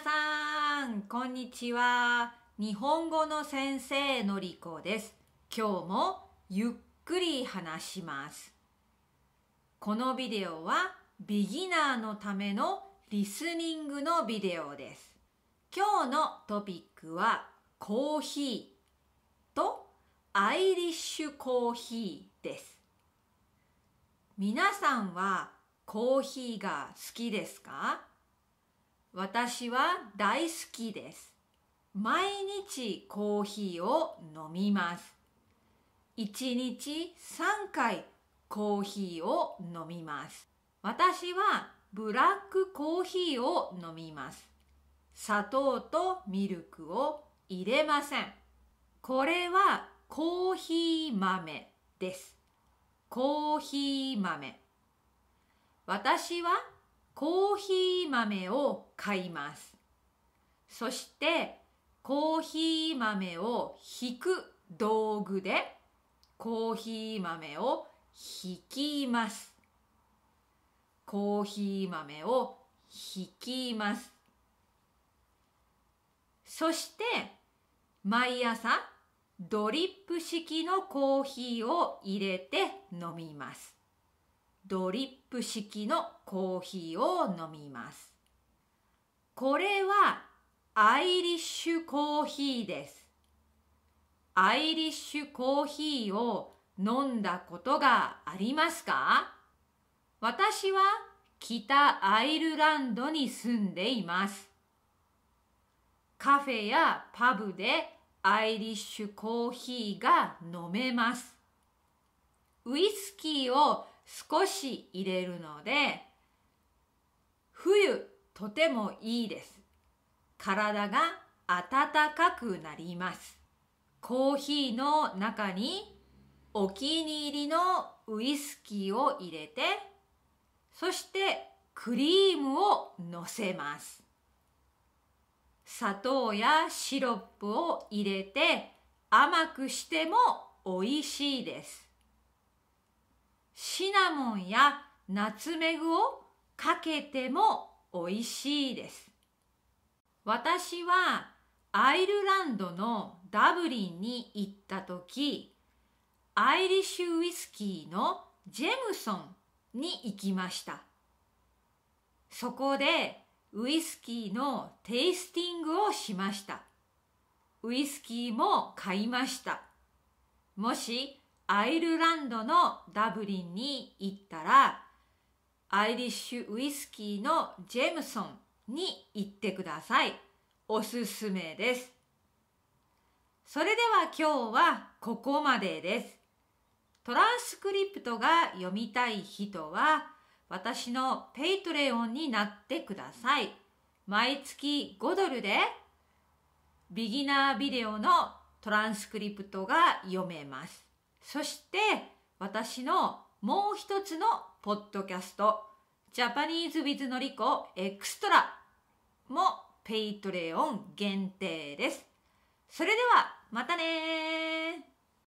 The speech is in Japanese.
さんこんにちは日本語の先生のりこです今日もゆっくり話しますこのビデオはビギナーのためのリスニングのビデオです今日のトピックはコーヒーとアイリッシュコーヒーです皆さんはコーヒーが好きですか私は大好きです。毎日コーヒーを飲みます。1日3回コーヒーを飲みます。私はブラックコーヒーを飲みます。砂糖とミルクを入れません。これはコーヒー豆です。コーヒー豆。私はコーヒー豆を買います。そしてコーヒー豆を引く道具でコーヒー豆を引きます。コーヒー豆を引きます。そして毎朝ドリップ式のコーヒーを入れて飲みます。ドリップ式のコーヒーを飲みます。これはアイリッシュコーヒーです。アイリッシュコーヒーを飲んだことがありますか私は北アイルランドに住んでいます。カフェやパブでアイリッシュコーヒーが飲めます。ウイスキーを少し入れるので、冬とてもいいです。体が温かくなります。コーヒーの中にお気に入りのウイスキーを入れて、そしてクリームをのせます。砂糖やシロップを入れて甘くしても美味しいです。シナモンやナツメグをかけても美味しいです。私はアイルランドのダブリンに行った時、アイリッシュウイスキーのジェムソンに行きました。そこでウイスキーのテイスティングをしました。ウイスキーも買いました。もしアイルランドのダブリンに行ったら、アイリッシュウイスキーのジェムソンに行ってください。おすすめです。それでは今日はここまでです。トランスクリプトが読みたい人は、私のペイトレオンになってください。毎月5ドルで、ビギナービデオのトランスクリプトが読めます。そして私のもう一つのポッドキャスト、ジャパニーズ・ウィズ・のりこエクストラもペイトレオン限定です。それではまたね